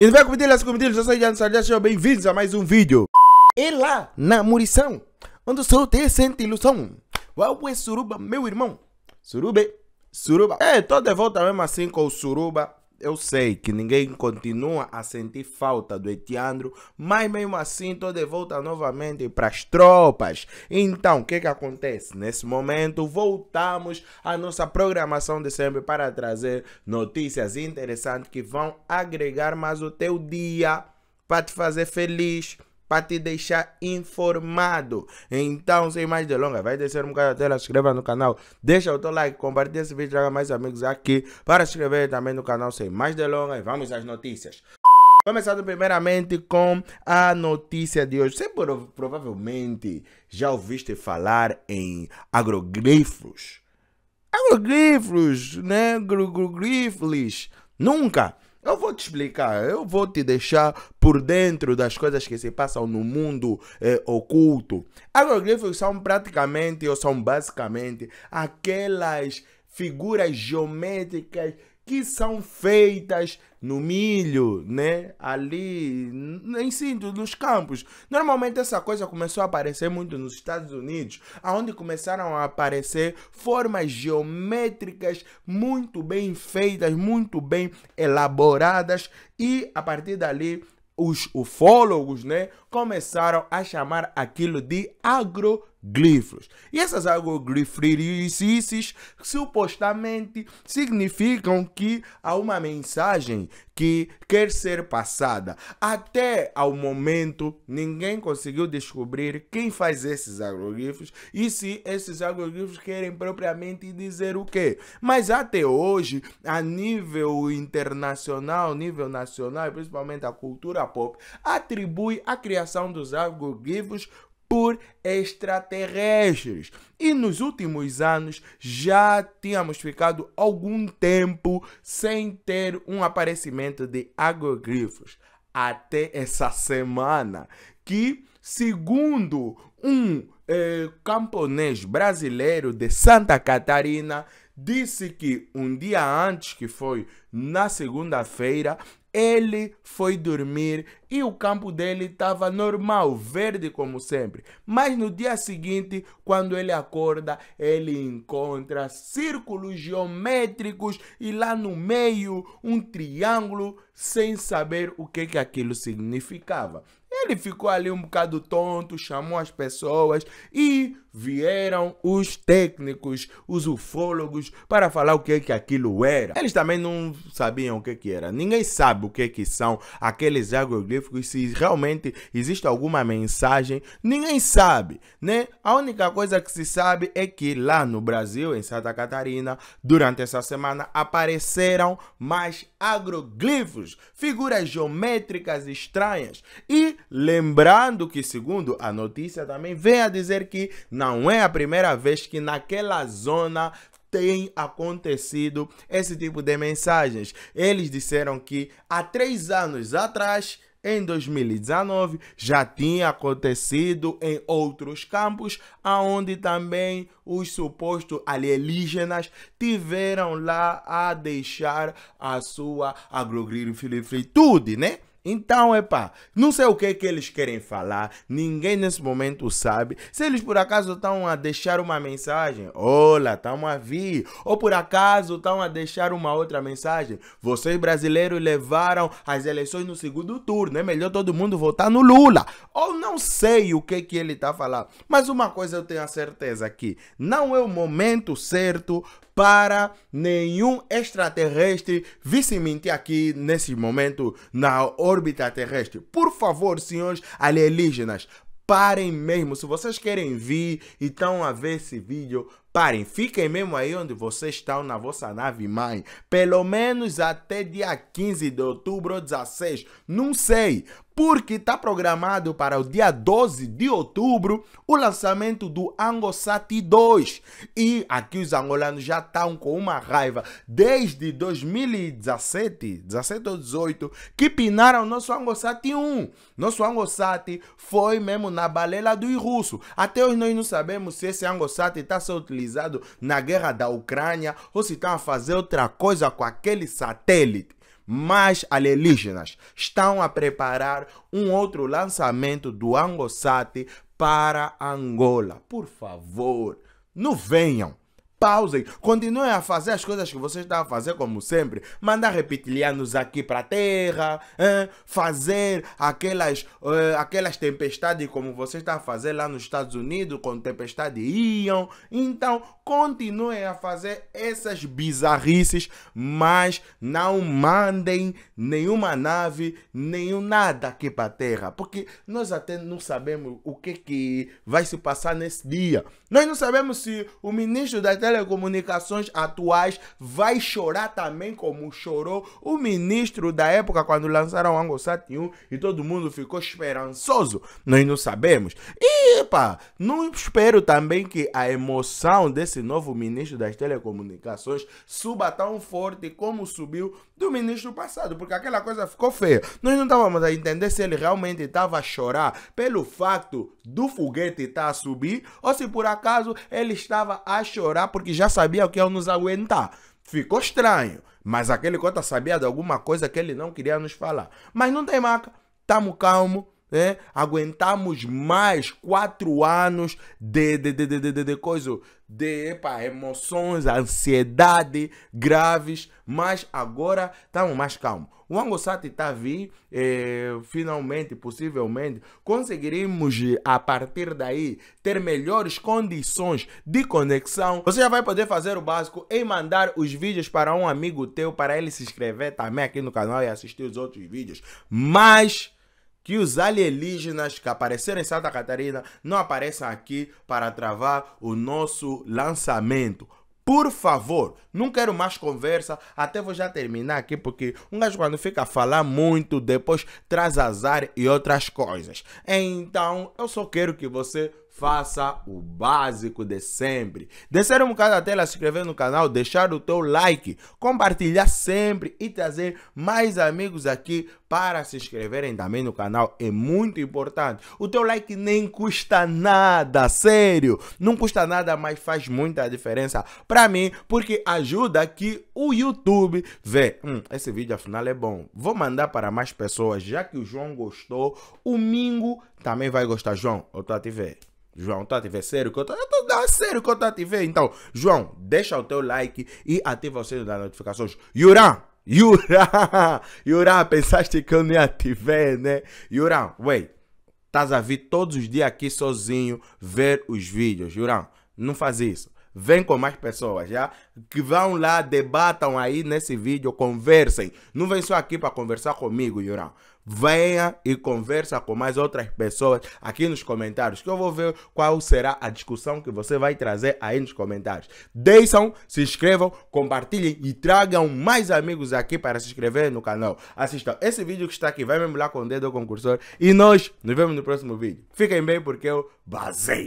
E vai comedilhas, comedilhas, eu sou Jan sejam bem-vindos a mais um vídeo. E lá na Murição, onde o Sorute sente ilusão. Uau, é Suruba, meu irmão. Surube, Suruba. É, tô de volta mesmo assim com o Suruba eu sei que ninguém continua a sentir falta do Etiandro, mas mesmo assim estou de volta novamente para as tropas. Então, o que que acontece? Nesse momento, voltamos à nossa programação de sempre para trazer notícias interessantes que vão agregar mais o teu dia para te fazer feliz para te deixar informado. Então, sem mais delongas, vai descer um bocado a tela, se inscreva no canal, deixa o teu like, compartilha esse vídeo, traga mais amigos aqui para se inscrever também no canal. Sem mais delongas, vamos às notícias. Começando primeiramente com a notícia de hoje. Você provavelmente já ouviste falar em agrogrifos. Agrogrifos, né? Agrogrifos. Nunca. Eu vou te explicar, eu vou te deixar por dentro das coisas que se passam no mundo eh, oculto. Agroglifos são praticamente, ou são basicamente, aquelas figuras geométricas que são feitas no milho, né? Ali, em si, nos campos. Normalmente essa coisa começou a aparecer muito nos Estados Unidos, onde começaram a aparecer formas geométricas muito bem feitas, muito bem elaboradas e a partir dali os ufólogos, né, começaram a chamar aquilo de agro glifos. E essas agrogrifririces supostamente significam que há uma mensagem que quer ser passada. Até ao momento, ninguém conseguiu descobrir quem faz esses agroglifos e se esses agroglifos querem propriamente dizer o quê. Mas até hoje, a nível internacional, nível nacional, principalmente a cultura pop, atribui a criação dos agroglifos por extraterrestres. E nos últimos anos já tínhamos ficado algum tempo sem ter um aparecimento de agrogrifos. Até essa semana, que, segundo um eh, camponês brasileiro de Santa Catarina, disse que um dia antes, que foi na segunda-feira, ele foi dormir e o campo dele estava normal, verde como sempre. Mas no dia seguinte, quando ele acorda, ele encontra círculos geométricos e lá no meio um triângulo sem saber o que, que aquilo significava. Ele ficou ali um bocado tonto, chamou as pessoas e vieram os técnicos, os ufólogos, para falar o que é que aquilo era. Eles também não sabiam o que é que era. Ninguém sabe o que é que são aqueles agroglíficos, se realmente existe alguma mensagem, ninguém sabe, né? A única coisa que se sabe é que lá no Brasil, em Santa Catarina, durante essa semana apareceram mais agroglifos, figuras geométricas estranhas. E lembrando que, segundo a notícia, também vem a dizer que não é a primeira vez que naquela zona tem acontecido esse tipo de mensagens. Eles disseram que há três anos atrás em 2019 já tinha acontecido em outros campos, aonde também os supostos alienígenas tiveram lá a deixar a sua agrogrifilifritude, né? Então, é pá, não sei o que, é que eles querem falar, ninguém nesse momento sabe. Se eles por acaso estão a deixar uma mensagem, olá, estamos a vir. Ou por acaso estão a deixar uma outra mensagem, vocês brasileiros levaram as eleições no segundo turno, é melhor todo mundo votar no Lula. Ou não sei o que, é que ele está falando, mas uma coisa eu tenho a certeza aqui, não é o momento certo para nenhum extraterrestre vir se mentir aqui nesse momento na órbita terrestre. Por favor, senhores alienígenas, parem mesmo. Se vocês querem vir e estão a ver esse vídeo, Parem, fiquem mesmo aí onde vocês estão na vossa nave mãe. Pelo menos até dia 15 de outubro ou 16, não sei. Porque está programado para o dia 12 de outubro o lançamento do Angosat 2. E aqui os angolanos já estão com uma raiva desde 2017, 17 ou 18, que pinaram nosso Angosat 1. Nosso Angosat foi mesmo na balela do russo. Até hoje nós não sabemos se esse Angosat está sendo utilizado utilizado na guerra da Ucrânia ou se estão tá a fazer outra coisa com aquele satélite mais alienígenas estão a preparar um outro lançamento do Angosat para Angola. Por favor, não venham pausem, continuem a fazer as coisas que vocês estão a fazer como sempre, mandar reptilianos aqui para a terra, hein? fazer aquelas, uh, aquelas tempestades como vocês estão a fazer lá nos Estados Unidos, com tempestade iam, então continuem a fazer essas bizarrices, mas não mandem nenhuma nave, nenhum nada aqui para a terra, porque nós até não sabemos o que que vai se passar nesse dia, nós não sabemos se o ministro da terra telecomunicações atuais vai chorar também como chorou o ministro da época quando lançaram o AngoSat 1 e todo mundo ficou esperançoso. Nós não sabemos. E, não espero também que a emoção desse novo ministro das telecomunicações suba tão forte como subiu do ministro passado, porque aquela coisa ficou feia. Nós não estávamos a entender se ele realmente estava a chorar pelo fato do foguete estar tá a subir ou se por acaso ele estava a chorar porque já sabia o que ia nos aguentar. Ficou estranho, mas aquele cota sabia de alguma coisa que ele não queria nos falar. Mas não tem maca, estamos calmo né? Aguentamos mais quatro anos de, de, de, de, de, de, de coisa, de epa, emoções, ansiedade graves, mas agora estamos mais calmos. O Angosati está vindo, é, finalmente, possivelmente, conseguiremos a partir daí ter melhores condições de conexão. Você já vai poder fazer o básico em mandar os vídeos para um amigo teu, para ele se inscrever também aqui no canal e assistir os outros vídeos. Mas que os alienígenas que apareceram em Santa Catarina não apareçam aqui para travar o nosso lançamento. Por favor, não quero mais conversa, até vou já terminar aqui, porque um gajo quando fica a falar muito, depois traz azar e outras coisas. Então, eu só quero que você faça o básico de sempre. Descer um bocado a tela, se inscrever no canal, deixar o teu like, compartilhar sempre e trazer mais amigos aqui para se inscreverem também no canal. É muito importante. O teu like nem custa nada, sério. Não custa nada, mas faz muita diferença para mim, porque ajuda que o YouTube vê, hum, esse vídeo afinal é bom. Vou mandar para mais pessoas, já que o João gostou, o Mingo também vai gostar. João, eu tô a te ver. João, tá a te ver sério? Que eu tô, eu é sério que eu tô a te ver. Então, João, deixa o teu like e ativa o sino das notificações. Yuran! Yuran! Yuran, pensaste que eu não ia te ver, né? Yuran, wait. Estás a vir todos os dias aqui sozinho ver os vídeos. Yuran, não faz isso. Vem com mais pessoas, já? Que vão lá, debatam aí nesse vídeo, conversem. Não vem só aqui para conversar comigo, Yuran venha e conversa com mais outras pessoas aqui nos comentários, que eu vou ver qual será a discussão que você vai trazer aí nos comentários. Deixam, se inscrevam, compartilhem e tragam mais amigos aqui para se inscrever no canal. Assistam esse vídeo que está aqui, vai me lá com o dedo do concursor e nós nos vemos no próximo vídeo. Fiquem bem porque eu basei.